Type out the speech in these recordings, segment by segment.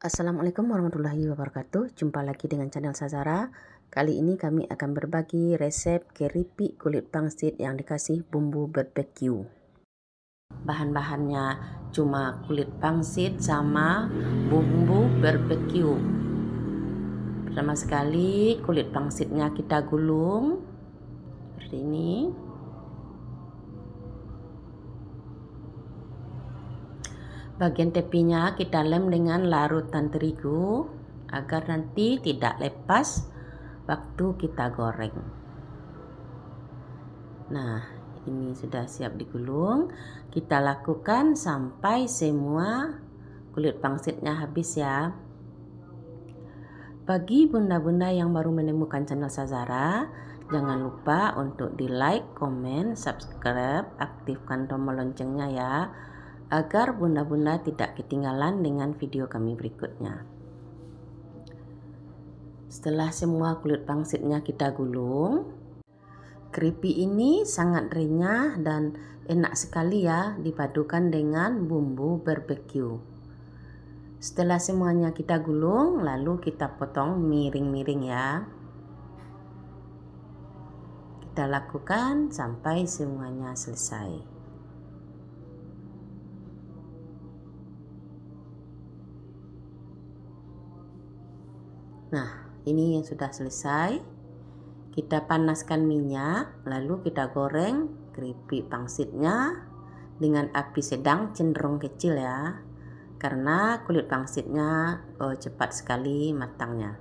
Assalamualaikum warahmatullahi wabarakatuh. Jumpa lagi dengan channel Sazara. Kali ini kami akan berbagi resep keripik kulit pangsit yang dikasih bumbu barbecue. Bahan-bahannya cuma kulit pangsit sama bumbu barbecue. Pertama sekali kulit pangsitnya kita gulung seperti ini. Bagian tepinya kita lem dengan larutan terigu agar nanti tidak lepas waktu kita goreng. Nah, ini sudah siap digulung. Kita lakukan sampai semua kulit pangsitnya habis ya. Bagi bunda-bunda yang baru menemukan channel Sazara, jangan lupa untuk di like, komen, subscribe, aktifkan tombol loncengnya ya agar bunda-bunda tidak ketinggalan dengan video kami berikutnya. Setelah semua kulit pangsitnya kita gulung, Keripik ini sangat renyah dan enak sekali ya dipadukan dengan bumbu barbeque. Setelah semuanya kita gulung, lalu kita potong miring-miring ya. Kita lakukan sampai semuanya selesai. Nah, ini yang sudah selesai. Kita panaskan minyak, lalu kita goreng keripik pangsitnya dengan api sedang cenderung kecil ya. Karena kulit pangsitnya oh, cepat sekali matangnya.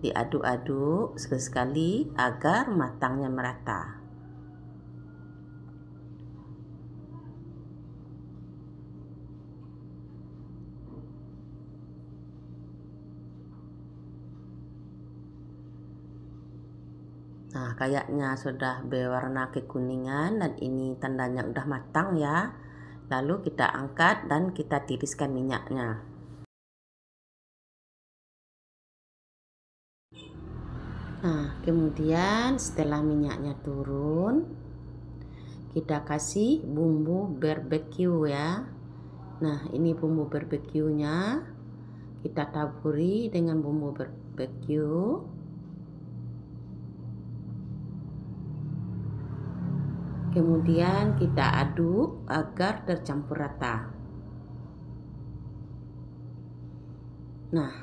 Diaduk-aduk sekali-sekali agar matangnya merata. Nah, kayaknya sudah berwarna kekuningan dan ini tandanya udah matang ya. Lalu kita angkat dan kita tiriskan minyaknya. Nah, kemudian setelah minyaknya turun, kita kasih bumbu barbecue ya. Nah, ini bumbu barbecue nya Kita taburi dengan bumbu barbecue. Kemudian kita aduk agar tercampur rata. Nah,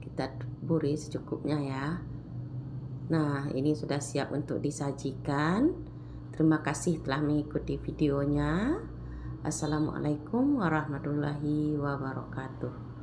kita buri secukupnya ya. Nah, ini sudah siap untuk disajikan. Terima kasih telah mengikuti videonya. Assalamualaikum warahmatullahi wabarakatuh.